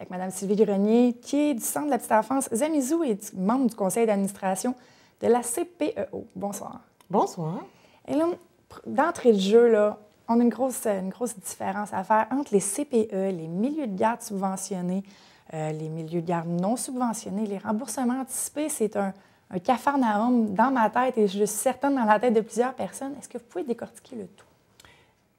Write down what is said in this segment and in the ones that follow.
avec Mme Sylvie Grenier, qui est du Centre de la petite enfance Zamizou et membre du conseil d'administration de la CPEO. Bonsoir. Bonsoir. Et là, d'entrée de jeu, là, on a une grosse, une grosse différence à faire entre les CPE, les milieux de garde subventionnés, euh, les milieux de garde non subventionnés, les remboursements anticipés, c'est un, un cafarnaum dans ma tête et je suis certaine dans la tête de plusieurs personnes. Est-ce que vous pouvez décortiquer le tout?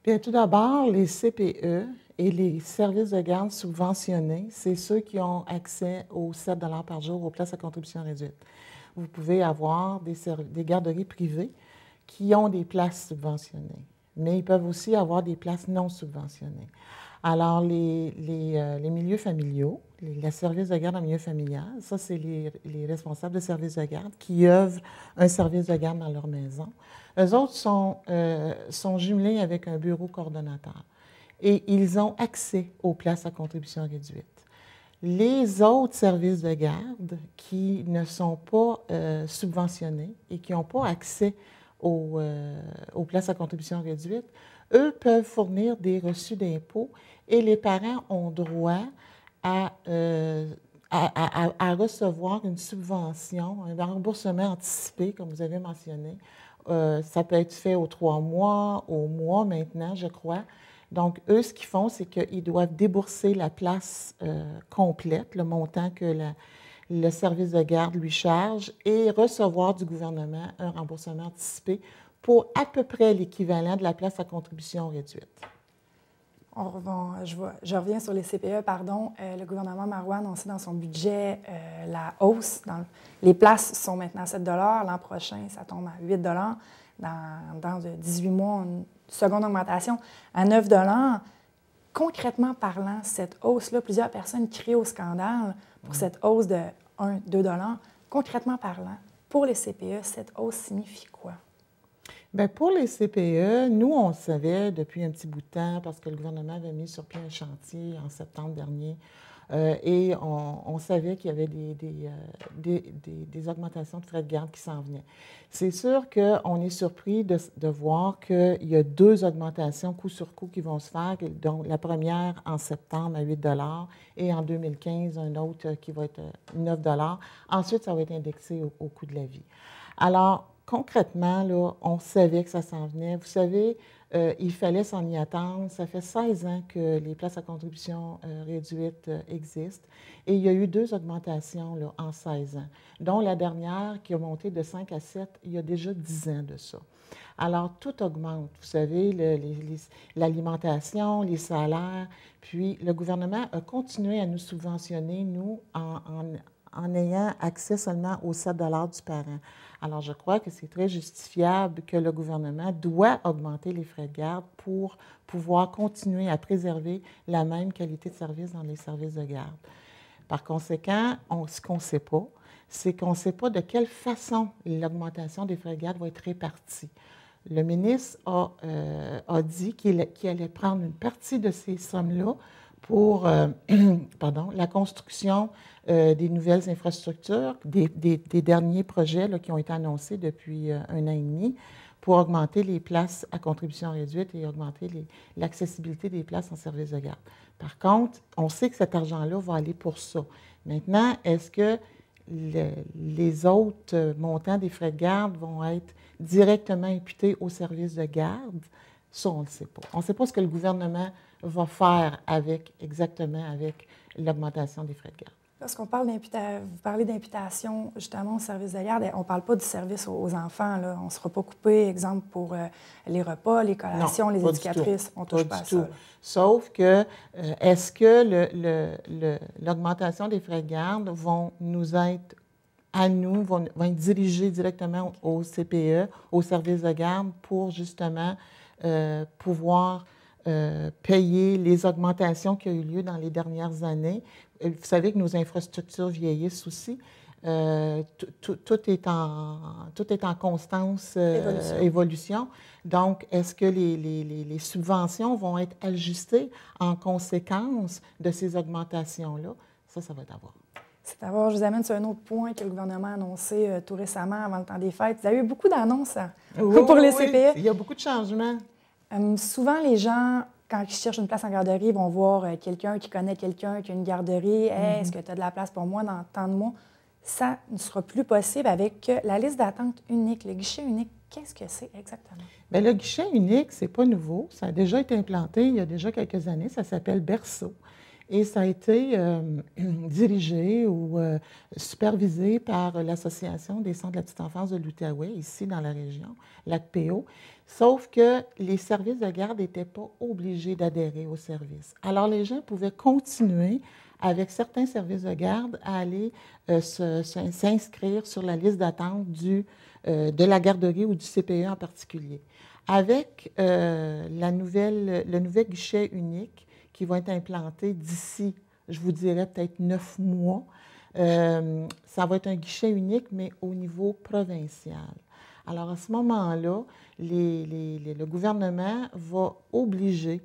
Bien, tout d'abord, les CPE, et les services de garde subventionnés, c'est ceux qui ont accès aux 7 par jour aux places à contribution réduite. Vous pouvez avoir des, des garderies privées qui ont des places subventionnées, mais ils peuvent aussi avoir des places non subventionnées. Alors, les, euh, milieux familiaux, les, services de garde en milieu familial, ça, c'est les, responsables de services de garde qui œuvrent un service de garde dans leur maison. Les autres sont, euh, sont jumelés avec un bureau coordonnateur et ils ont accès aux places à contribution réduite. Les autres services de garde qui ne sont pas euh, subventionnés et qui n'ont pas accès euh, aux, places à contribution réduite, eux peuvent fournir des reçus d'impôts et les parents ont droit à, euh, à, recevoir une subvention, un remboursement anticipé, comme vous avez mentionné. ça peut être fait au trois mois, au mois maintenant, je crois. Donc, eux, ce qu'ils font, c'est qu'ils doivent débourser la place euh, complète, le montant que le service de garde lui charge, et recevoir du gouvernement un remboursement anticipé pour à peu près l'équivalent de la place à contribution réduite. Euh, je, reviens sur les CPE, pardon. Euh, le gouvernement Marois a annoncé dans son budget la hausse. les places sont maintenant à 7 L'an prochain, ça tombe à 8 dans, 18 mois, une seconde augmentation à 9 Concrètement parlant, cette hausse-là, plusieurs personnes crient au scandale pour mm. cette hausse de 1-2 Concrètement parlant, pour les CPE, cette hausse signifie quoi? Bien, pour les CPE, nous, on savait depuis un petit bout de temps parce que le gouvernement avait mis sur pied un chantier en septembre dernier. Euh, et on, savait qu'il y avait euh, des, des, augmentations de frais de garde qui s'en venaient. C'est sûr qu'on est surpris de, voir qu'il y a deux augmentations coup sur coup qui vont se faire, donc la première en septembre à 8 et en 2015, un autre qui va être 9 euh, Ensuite, ça va être indexé au, au coût de la vie. Alors, concrètement, là, on savait que ça s'en venait. Vous savez, euh, il fallait s'en y attendre. Ça fait 16 ans que les places à contribution euh, réduite euh, existent. Et il y a eu deux augmentations là, en 16 ans, dont la dernière qui a monté de 5 à 7 il y a déjà 10 ans de ça. Alors, tout augmente. Vous savez, l'alimentation, les, salaires. Puis, le gouvernement a continué à nous subventionner, nous, en, en, en ayant accès seulement aux 7 du parent. Alors, je crois que c'est très justifiable que le gouvernement doit augmenter les frais de garde pour pouvoir continuer à préserver la même qualité de service dans les services de garde. Par conséquent, on, ce qu'on ne sait pas, c'est qu'on ne sait pas de quelle façon l'augmentation des frais de garde va être répartie. Le ministre a, euh, dit qu'il allait prendre une partie de ces sommes-là pour euh, pardon, la construction euh, des nouvelles infrastructures, des, derniers projets qui ont été annoncés depuis euh, un an et demi pour augmenter les places à contribution réduite et augmenter l'accessibilité des places en service de garde. Par contre, on sait que cet argent-là va aller pour ça. Maintenant, est-ce que les autres montants des frais de garde vont être directement imputés au service de garde? Ça, on ne le sait pas. On ne sait pas ce que le gouvernement va faire avec, exactement avec l'augmentation des frais de garde. Lorsqu'on parle d'imputation, vous d'imputation justement au service de garde, on ne parle pas du service aux enfants. On ne sera pas coupé, exemple, pour euh, les repas, les collations, les éducatrices. On touche pas, à tout. Sauf que, euh, est-ce que l'augmentation des frais de garde vont nous être à nous, vont, être dirigés directement au CPE, au service de garde, pour justement euh, pouvoir euh, payer les augmentations qui ont eu lieu dans les dernières années. Vous savez que nos infrastructures vieillissent aussi. Euh, tout, est en, tout est en constance euh, évolution. Donc, est-ce que les, les, subventions vont être ajustées en conséquence de ces augmentations-là? Ça, ça va être à voir. C'est à voir. Je vous amène sur un autre point que le gouvernement a annoncé tout récemment avant le temps des fêtes. Il y a eu beaucoup d'annonces hein, pour les e. Il y a beaucoup de changements. Euh, souvent, les gens, quand ils cherchent une place en garderie, vont voir euh, quelqu'un qui connaît quelqu'un qui a une garderie. Mm-hmm. Est-ce que tu as de la place pour moi dans tant de mois? Ça ne sera plus possible avec euh, la liste d'attente unique, le guichet unique. Qu'est-ce que c'est exactement? Bien, le guichet unique, c'est pas nouveau. Ça a déjà été implanté il y a déjà quelques années. Ça s'appelle Berceau. Et ça a été euh, dirigé ou euh, supervisé par l'Association des centres de la petite enfance de l'Outaouais, ici dans la région, l'ACPO. Sauf que les services de garde n'étaient pas obligés d'adhérer au service. Alors les gens pouvaient continuer avec certains services de garde à aller euh, s'inscrire sur la liste d'attente du de la garderie ou du CPE en particulier. Avec la nouvelle, le nouvel guichet unique, qui vont être implantés d'ici, je vous dirais, peut-être neuf mois. Euh, ça va être un guichet unique, mais au niveau provincial. Alors, à ce moment-là, le gouvernement va obliger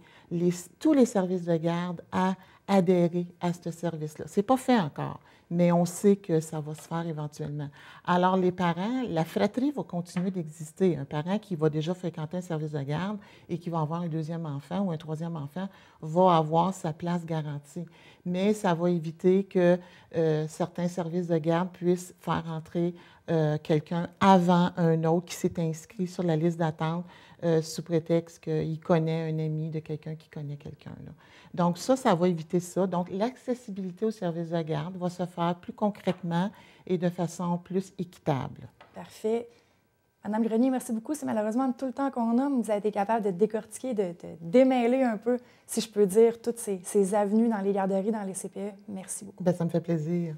tous les services de garde à adhérer à ce service-là. Ce n'est pas fait encore mais on sait que ça va se faire éventuellement. Alors, les parents, la fratrie va continuer d'exister. Un parent qui va déjà fréquenter un service de garde et qui va avoir un deuxième enfant ou un troisième enfant va avoir sa place garantie. Mais ça va éviter que euh, certains services de garde puissent faire entrer euh, quelqu'un avant un autre qui s'est inscrit sur la liste d'attente euh, sous prétexte qu'il connaît un ami de quelqu'un qui connaît quelqu'un. Donc ça, ça va éviter ça. Donc l'accessibilité aux services de garde va se faire plus concrètement et de façon plus équitable. Parfait. Madame Grenier, merci beaucoup. C'est malheureusement tout le temps qu'on a, mais vous avez été capable de décortiquer, de, démêler un peu, si je peux dire, toutes ces, avenues dans les garderies, dans les CPE. Merci beaucoup. Bien, ça me fait plaisir.